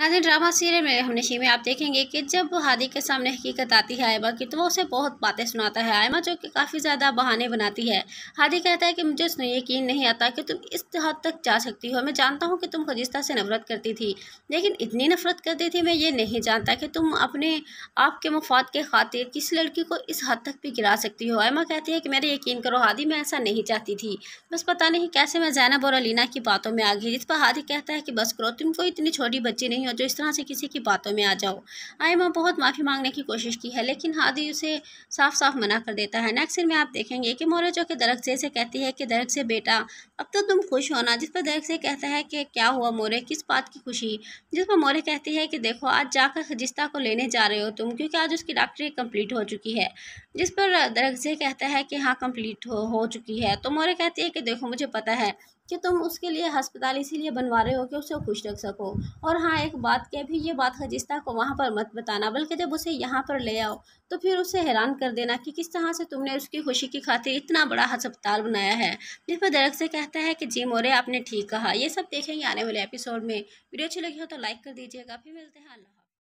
नाजिन drama serial में हम नशी में आप देखेंगे कि जब हादी के सामने हकीकत आती है आयमा की तो वो उसे बहुत बातें सुनाता है आयमा जो कि काफ़ी ज़्यादा बहाने बनाती है हादी कहता है कि मुझे उसने यकीन नहीं आता कि तुम इस हद तक जा सकती हो मैं जानता हूँ कि तुम खजिस्ता से नफरत करती थी लेकिन इतनी नफरत करती थी मैं ये नहीं जानता कि तुम अपने आप के मफाद के खातिर किसी लड़की को इस हद तक भी गिरा सकती हो आयमा कहती है कि मेरे यकीन करो हादी मैं ऐसा नहीं चाहती थी बस पता नहीं कैसे मैं जैनब और अलीना की बातों में आ गई जिस पर हादी कहता है कि बस करो तुमको इतनी छोटी बच्ची नहीं नहीं हो जो इस तरह से किसी की बातों में आ जाओ आई माँ बहुत माफ़ी मांगने की कोशिश की है लेकिन हादी उसे साफ साफ मना कर देता है नेक्स्ट में आप देखेंगे कि मोर मोरजो के दरख्त से कहती है कि दरख्त से बेटा अब तो तुम खुश होना जिस पर दरख्त से कहता है कि क्या हुआ मोरे किस बात की खुशी जिस पर मोरे कहती है कि देखो आज जाकर खजिस्ता को लेने जा रहे हो तुम क्योंकि आज उसकी डॉक्टरी कंप्लीट हो चुकी है जिस पर दरख्त से कहता है कि हाँ कंप्लीट हो, हो चुकी है तो मोरे कहती है कि देखो मुझे पता है कि तुम उसके लिए हस्पताल इसीलिए बनवा रहे हो कि उसे खुश रख सको और हाँ एक एक बात कह भी ये बात खजिस्ता को वहाँ पर मत बताना बल्कि जब उसे यहाँ पर ले आओ तो फिर उसे हैरान कर देना कि किस तरह से तुमने उसकी खुशी की खातिर इतना बड़ा हस्पताल बनाया है जिस पर दरक से कहता है कि जी मोरे आपने ठीक कहा यह सब देखेंगे आने वाले एपिसोड में वीडियो अच्छी लगी हो तो लाइक कर दीजिएगा फिर मिलते हैं अल्लाह